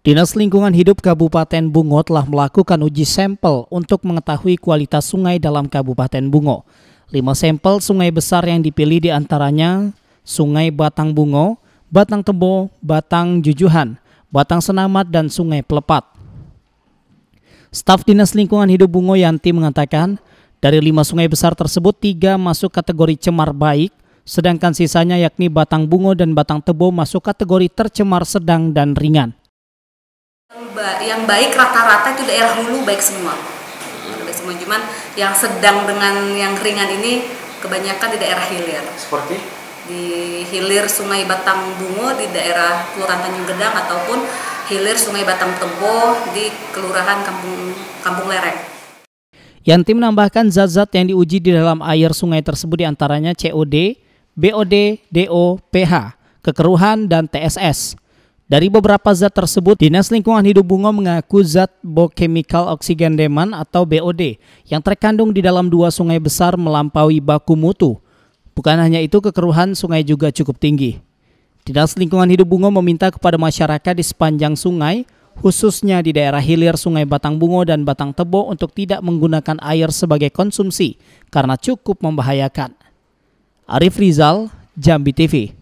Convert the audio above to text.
Dinas Lingkungan Hidup Kabupaten Bungo telah melakukan uji sampel untuk mengetahui kualitas sungai dalam Kabupaten Bungo. Lima sampel sungai besar yang dipilih diantaranya Sungai Batang Bungo, Batang Tebo, Batang Jujuhan, Batang Senamat, dan Sungai Pelepat. Staf Dinas Lingkungan Hidup Bungo Yanti mengatakan, dari lima sungai besar tersebut, tiga masuk kategori cemar baik, sedangkan sisanya yakni Batang Bungo dan Batang Tebo masuk kategori tercemar sedang dan ringan yang baik rata-rata itu daerah hulu baik semua hmm. baik semua cuman yang sedang dengan yang ringan ini kebanyakan di daerah hilir seperti di hilir sungai Batang Bungo di daerah Kelurahan Tanjung Gedang ataupun hilir sungai Batang Tempo di Kelurahan Kampung Kampung Lereng Yanti menambahkan zat-zat yang diuji di dalam air sungai tersebut diantaranya COD, BOD, DO, PH, kekeruhan, dan TSS. Dari beberapa zat tersebut, Dinas Lingkungan Hidup Bungo mengaku zat Bokemikal oxygen demand atau BOD yang terkandung di dalam dua sungai besar melampaui baku mutu. Bukan hanya itu, kekeruhan sungai juga cukup tinggi. Dinas Lingkungan Hidup Bungo meminta kepada masyarakat di sepanjang sungai, khususnya di daerah hilir Sungai Batang Bungo dan Batang Tebo untuk tidak menggunakan air sebagai konsumsi karena cukup membahayakan. Arif Rizal, Jambi TV.